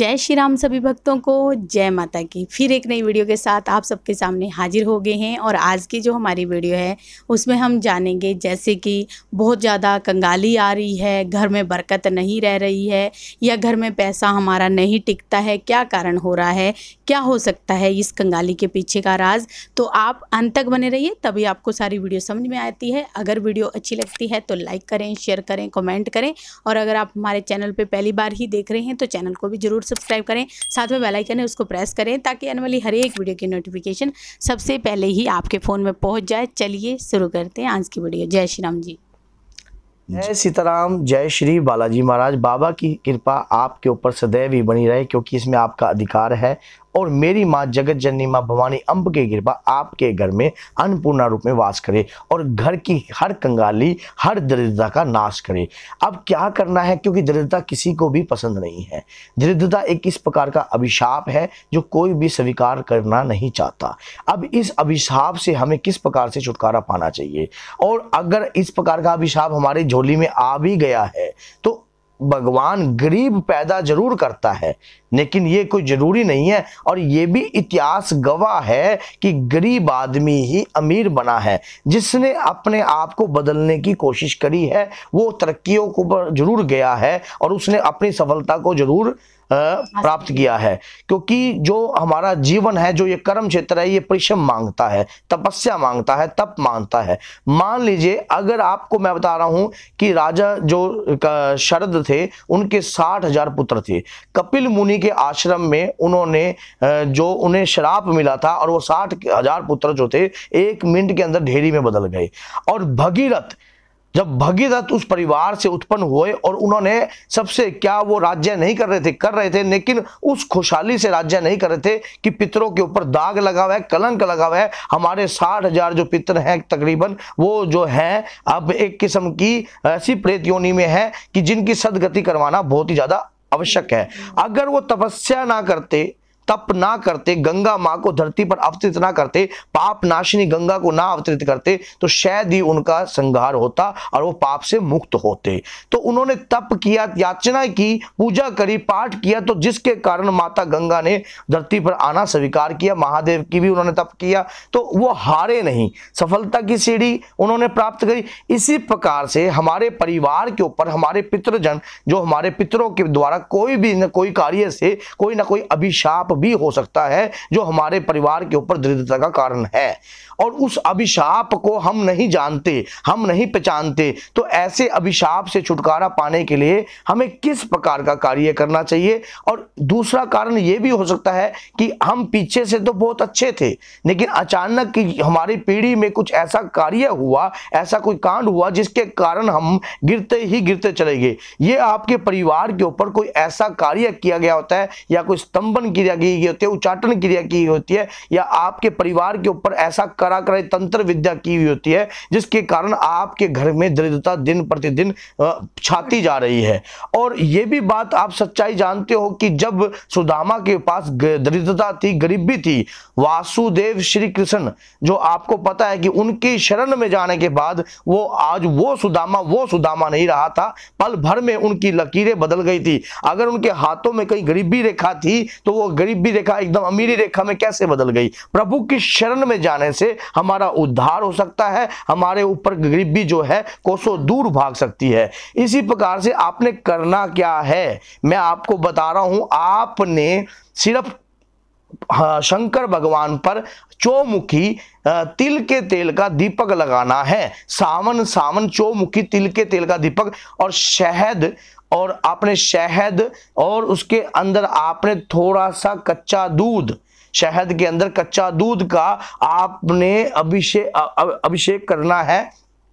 जय श्री राम सभी भक्तों को जय माता की फिर एक नई वीडियो के साथ आप सबके सामने हाजिर हो गए हैं और आज की जो हमारी वीडियो है उसमें हम जानेंगे जैसे कि बहुत ज़्यादा कंगाली आ रही है घर में बरकत नहीं रह रही है या घर में पैसा हमारा नहीं टिकता है क्या कारण हो रहा है क्या हो सकता है इस कंगाली के पीछे का राज तो आप अंत तक बने रहिए तभी आपको सारी वीडियो समझ में आती है अगर वीडियो अच्छी लगती है तो लाइक करें शेयर करें कॉमेंट करें और अगर आप हमारे चैनल पर पहली बार ही देख रहे हैं तो चैनल को भी ज़रूर सब्सक्राइब करें साथ में बेलाइकन है उसको प्रेस करें ताकि आने वाली हर एक वीडियो की नोटिफिकेशन सबसे पहले ही आपके फ़ोन में पहुँच जाए चलिए शुरू करते हैं आज की वीडियो जय श्री राम जी जय सीताराम जय श्री बालाजी महाराज बाबा की कृपा आपके ऊपर सदैव ही बनी रहे क्योंकि इसमें आपका अधिकार है और मेरी माँ जगत जननी माँ भवानी अम्ब की कृपा आपके घर में अन्नपूर्णा रूप में वास करे और घर की हर कंगाली हर दरिद्रता का नाश करे अब क्या करना है क्योंकि दरिद्रता किसी को भी पसंद नहीं है दरिद्रता एक इस प्रकार का अभिशाप है जो कोई भी स्वीकार करना नहीं चाहता अब इस अभिशाप से हमें किस प्रकार से छुटकारा पाना चाहिए और अगर इस प्रकार का अभिशाप हमारी झोली में आ भी गया है तो भगवान गरीब पैदा जरूर करता है लेकिन ये कोई ज़रूरी नहीं है और ये भी इतिहास गवाह है कि गरीब आदमी ही अमीर बना है जिसने अपने आप को बदलने की कोशिश करी है वो तरक्की को जरूर गया है और उसने अपनी सफलता को जरूर प्राप्त किया है क्योंकि जो हमारा जीवन है जो ये कर्म क्षेत्र है ये परिश्रम मांगता है तपस्या मांगता है तप मांगता है मान लीजिए अगर आपको मैं बता रहा हूं कि राजा जो शरद थे उनके साठ हजार पुत्र थे कपिल मुनि के आश्रम में उन्होंने जो उन्हें श्राप मिला था और वो साठ हजार पुत्र जो थे एक मिनट के अंदर ढेरी में बदल गए और भगीरथ जब भगीरथ उस परिवार से उत्पन्न हुए और उन्होंने सबसे क्या वो राज्य नहीं कर रहे थे कर रहे थे लेकिन उस खुशहाली से राज्य नहीं कर रहे थे कि पितरों के ऊपर दाग लगा हुआ है कलंक लगा हुआ है हमारे साठ हजार जो पितर हैं तकरीबन वो जो हैं अब एक किस्म की ऐसी प्रेत योनि में है कि जिनकी सदगति करवाना बहुत ही ज्यादा आवश्यक है अगर वो तपस्या ना करते तप ना करते गंगा माँ को धरती पर अवतरित ना करते पाप नाशिनी गंगा को ना अवतरित करते तो शायद ही उनका संघार होता और वो पाप से मुक्त होते तो उन्होंने तप किया याचना की पूजा करी पाठ किया तो जिसके कारण माता गंगा ने धरती पर आना स्वीकार किया महादेव की भी उन्होंने तप किया तो वो हारे नहीं सफलता की सीढ़ी उन्होंने प्राप्त करी इसी प्रकार से हमारे परिवार के ऊपर हमारे पितृजन जो हमारे पितरों के द्वारा कोई भी न कोई कार्य से कोई ना कोई अभिशाप अभिशाप भी हो सकता है जो हमारे परिवार के ऊपर दृढ़ता का कारण है और उस अभिशाप को हम नहीं जानते हम नहीं पहचानते तो ऐसे अभिशाप से छुटकारा पाने के लिए हमें किस प्रकार का कार्य करना चाहिए और दूसरा कारण ये भी हो सकता है कि हम पीछे से तो बहुत अच्छे थे लेकिन अचानक हमारी पीढ़ी में कुछ ऐसा कार्य हुआ ऐसा कोई कांड हुआ जिसके कारण हम गिरते ही गिरते चले गए ये आपके परिवार के ऊपर कोई ऐसा कार्य किया गया होता है या कोई स्तंभन किया की होती है उच्चाटन क्रिया की होती है या आपके परिवार के ऊपर ऐसा करा कराई तंत्र विद्या की हुई होती है जिसके कारण आपके घर में दरिद्रता दिन प्रतिदिन छाती जा रही है और यह भी बात आप सच्चाई जानते हो कि जब सुदामा के पास दरिद्रता थी गरीबी थी वासुदेव श्री कृष्ण जो आपको पता है कि उनकी शरण में जाने के बाद वो आज वो सुदामा वो सुदामा नहीं रहा था पल भर में उनकी लकीरें बदल गई थी अगर उनके हाथों में कहीं गरीबी रेखा थी तो वो गरीब गरीबी रेखा एकदम अमीरी रेखा में कैसे बदल गई प्रभु की शरण में जाने से हमारा उद्धार हो सकता है हमारे ऊपर गरीबी जो है कोसों दूर भाग सकती है इसी प्रकार से आपने करना क्या है मैं आपको बता रहा हूं आपने सिर्फ शंकर भगवान पर चौमुखी तिल के तेल का दीपक लगाना है सावन सावन चौमुखी तिल के तेल का दीपक और शहद और आपने शहद और उसके अंदर आपने थोड़ा सा कच्चा दूध शहद के अंदर कच्चा दूध का आपने अभिषेक अभिषेक करना है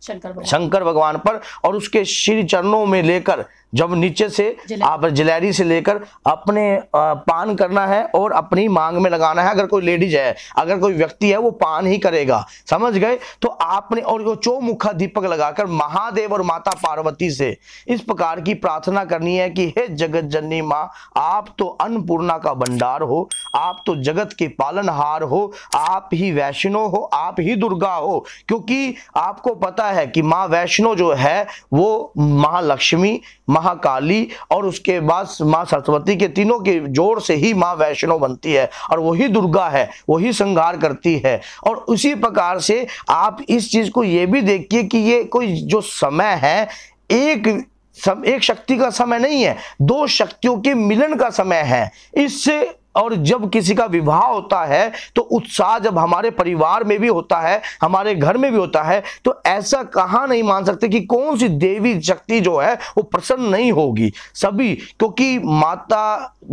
शंकर भगवान पर और उसके श्री चरणों में लेकर जब नीचे से आप जलेरी से लेकर अपने पान करना है और अपनी मांग में लगाना है अगर कोई लेडीज है अगर कोई व्यक्ति है वो पान ही करेगा समझ गए तो आपने और जो चौमुखा दीपक लगाकर महादेव और माता पार्वती से इस प्रकार की प्रार्थना करनी है कि हे जगत जननी माँ आप तो अन्नपूर्णा का भंडार हो आप तो जगत के पालनहार हो आप ही वैष्णो हो आप ही दुर्गा हो क्योंकि आपको पता है कि माँ वैष्णो जो है वो महालक्ष्मी महा महाकाली और उसके बाद माँ सरस्वती के तीनों के जोड़ से ही माँ वैष्णो बनती है और वही दुर्गा है वही श्रृंगार करती है और उसी प्रकार से आप इस चीज़ को ये भी देखिए कि ये कोई जो समय है एक सम, एक शक्ति का समय नहीं है दो शक्तियों के मिलन का समय है इससे और जब किसी का विवाह होता है तो उत्साह जब हमारे परिवार में भी होता है हमारे घर में भी होता है तो ऐसा कहा नहीं मान सकते कि कौन सी देवी शक्ति जो है वो प्रसन्न नहीं होगी सभी क्योंकि माता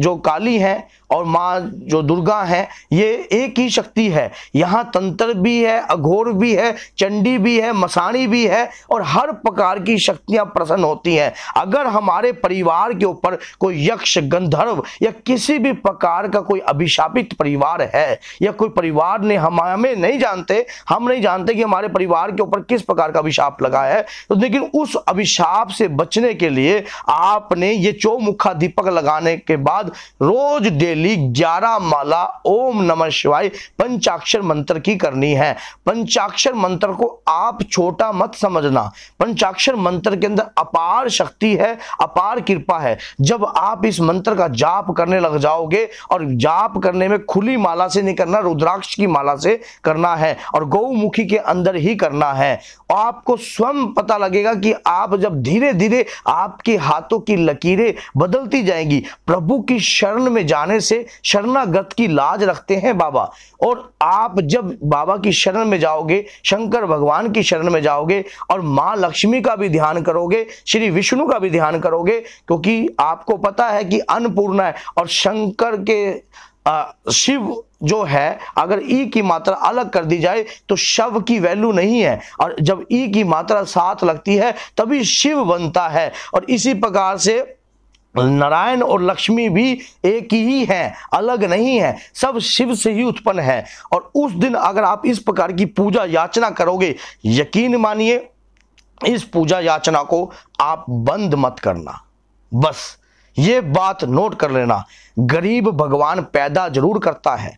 जो काली है और माँ जो दुर्गा है ये एक ही शक्ति है यहाँ तंत्र भी है अघोर भी है चंडी भी है मसाणी भी है और हर प्रकार की शक्तियां प्रसन्न होती हैं अगर हमारे परिवार के ऊपर कोई यक्ष गंधर्व या किसी भी प्रकार का कोई अभिशापित परिवार है या कोई परिवार ने हम हमें नहीं जानते हम नहीं जानते कि हमारे परिवार के ऊपर किस प्रकार का अभिशाप लगा है तो लेकिन उस अभिशाप से बचने के लिए आपने ये चौमुखा दीपक लगाने के बाद रोज डेली ग्यारह माला ओम नमः शिवाय पंचाक्षर मंत्र की करनी है पंचाक्षर मंत्र को आप छोटा मत समझना पंचाक्षर मंत्र के अंदर अपार शक्ति है अपार कृपा है जब आप इस मंत्र का जाप करने लग जाओगे और जाप करने में खुली माला से नहीं करना रुद्राक्ष की माला से करना है और गौमुखी के अंदर ही करना है आपको स्वयं पता लगेगा कि आप जब धीरे धीरे आपके हाथों की लकीरें बदलती जाएंगी प्रभु की शरण में जाने से शरणागत की लाज रखते हैं बाबा और आप जब बाबा की शरण में जाओगे शंकर भगवान की शरण में जाओगे और माँ लक्ष्मी का भी ध्यान करोगे श्री विष्णु का भी ध्यान करोगे क्योंकि आपको पता है कि अन्नपूर्णा है और शंकर के आ, शिव जो है अगर ई की मात्रा अलग कर दी जाए तो शव की वैल्यू नहीं है और जब ई की मात्रा साथ लगती है तभी शिव बनता है और इसी प्रकार से नारायण और लक्ष्मी भी एक ही हैं अलग नहीं है सब शिव से ही उत्पन्न है और उस दिन अगर आप इस प्रकार की पूजा याचना करोगे यकीन मानिए इस पूजा याचना को आप बंद मत करना बस ये बात नोट कर लेना गरीब भगवान पैदा जरूर करता है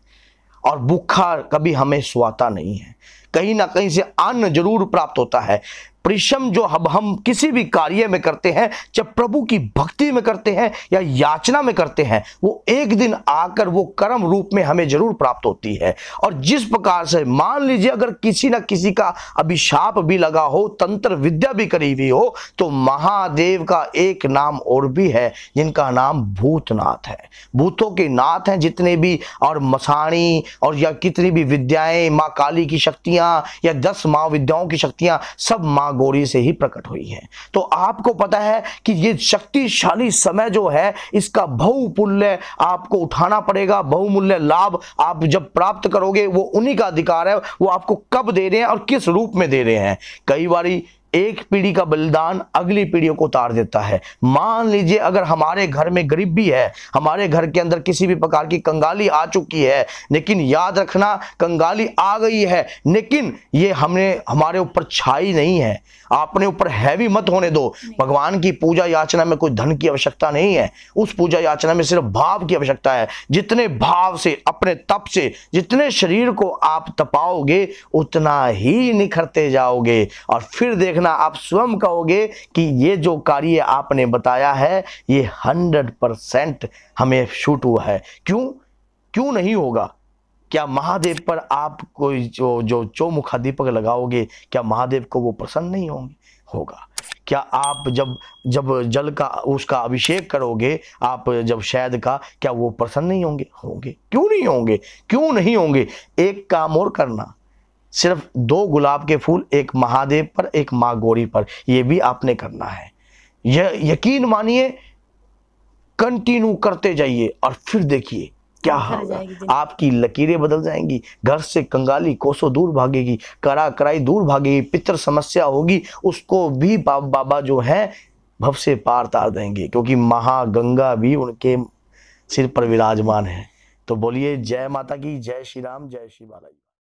और भूखा कभी हमें सुहाता नहीं है कहीं ना कहीं से अन्न जरूर प्राप्त होता है परिश्रम जो हम हम किसी भी कार्य में करते हैं जब प्रभु की भक्ति में करते हैं या याचना में करते हैं वो एक दिन आकर वो कर्म रूप में हमें जरूर प्राप्त होती है और जिस प्रकार से मान लीजिए अगर किसी ना किसी का अभिशाप भी लगा हो तंत्र विद्या भी करी हुई हो तो महादेव का एक नाम और भी है जिनका नाम भूतनाथ है भूतों के नाथ हैं जितने भी और मसाणी और या कितनी भी विद्याएं माँ काली की शक्तियां शक्तियां या दस माँ विद्याओं की शक्तियां सब माँ गौरी से ही प्रकट हुई हैं तो आपको पता है कि ये शक्तिशाली समय जो है इसका बहुपुल्य आपको उठाना पड़ेगा बहुमूल्य लाभ आप जब प्राप्त करोगे वो उन्हीं का अधिकार है वो आपको कब दे रहे हैं और किस रूप में दे रहे हैं कई बारी एक पीढ़ी का बलिदान अगली पीढ़ियों को उतार देता है मान लीजिए अगर हमारे घर में गरीबी है हमारे घर के अंदर किसी भी प्रकार की कंगाली आ चुकी है लेकिन याद रखना कंगाली आ गई है लेकिन ये हमने हमारे ऊपर छाई नहीं है आपने ऊपर हैवी मत होने दो भगवान की पूजा याचना में कोई धन की आवश्यकता नहीं है उस पूजा याचना में सिर्फ भाव की आवश्यकता है जितने भाव से अपने तप से जितने शरीर को आप तपाओगे उतना ही निखरते जाओगे और फिर देखना वरना आप स्वयं कहोगे कि ये जो कार्य आपने बताया है ये हंड्रेड परसेंट हमें शूट हुआ है क्यों क्यों नहीं होगा क्या महादेव पर आप कोई जो जो चौमुखा दीपक लगाओगे क्या महादेव को वो प्रसन्न नहीं होंगे होगा क्या आप जब जब जल का उसका अभिषेक करोगे आप जब शायद का क्या वो प्रसन्न नहीं होंगे होंगे क्यों नहीं होंगे क्यों नहीं होंगे एक काम और करना सिर्फ दो गुलाब के फूल एक महादेव पर एक माँ गौरी पर यह भी आपने करना है यह यकीन मानिए कंटिन्यू करते जाइए और फिर देखिए क्या होगा आपकी लकीरें बदल जाएंगी घर से कंगाली कोसों दूर भागेगी करा कराई दूर भागेगी पितर समस्या होगी उसको भी बाप बाबा जो है भव से पार तार देंगे क्योंकि महागंगा भी उनके सिर पर विराजमान है तो बोलिए जय माता की जय श्री राम जय श्री बालाजी